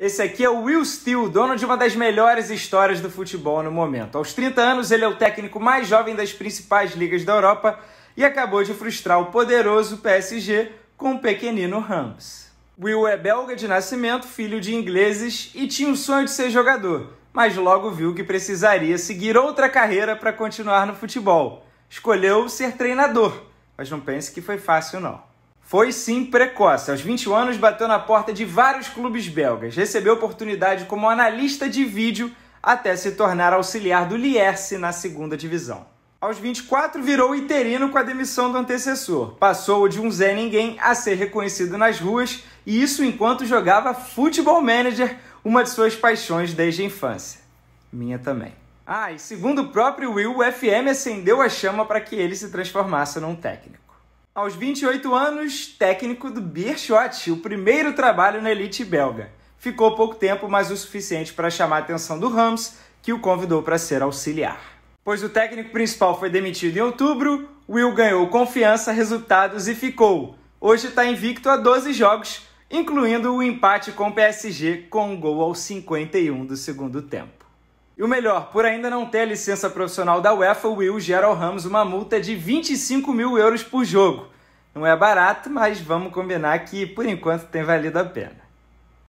Esse aqui é o Will Steele, dono de uma das melhores histórias do futebol no momento. Aos 30 anos, ele é o técnico mais jovem das principais ligas da Europa e acabou de frustrar o poderoso PSG com o pequenino Rams. Will é belga de nascimento, filho de ingleses e tinha o sonho de ser jogador, mas logo viu que precisaria seguir outra carreira para continuar no futebol. Escolheu ser treinador, mas não pense que foi fácil não. Foi sim precoce. Aos 21 anos, bateu na porta de vários clubes belgas. Recebeu oportunidade como analista de vídeo até se tornar auxiliar do Lierse na segunda divisão. Aos 24, virou interino com a demissão do antecessor. Passou de um Zé Ninguém a ser reconhecido nas ruas, e isso enquanto jogava Futebol Manager, uma de suas paixões desde a infância. Minha também. Ah, e segundo o próprio Will, o FM acendeu a chama para que ele se transformasse num técnico. Aos 28 anos, técnico do Beerschot, o primeiro trabalho na elite belga. Ficou pouco tempo, mas o suficiente para chamar a atenção do Rams, que o convidou para ser auxiliar. Pois o técnico principal foi demitido em outubro, Will ganhou confiança, resultados e ficou. Hoje está invicto a 12 jogos, incluindo o empate com o PSG com um gol aos 51 do segundo tempo. E o melhor, por ainda não ter a licença profissional da UEFA, o Will gera ao Ramos uma multa de 25 mil euros por jogo. Não é barato, mas vamos combinar que por enquanto tem valido a pena.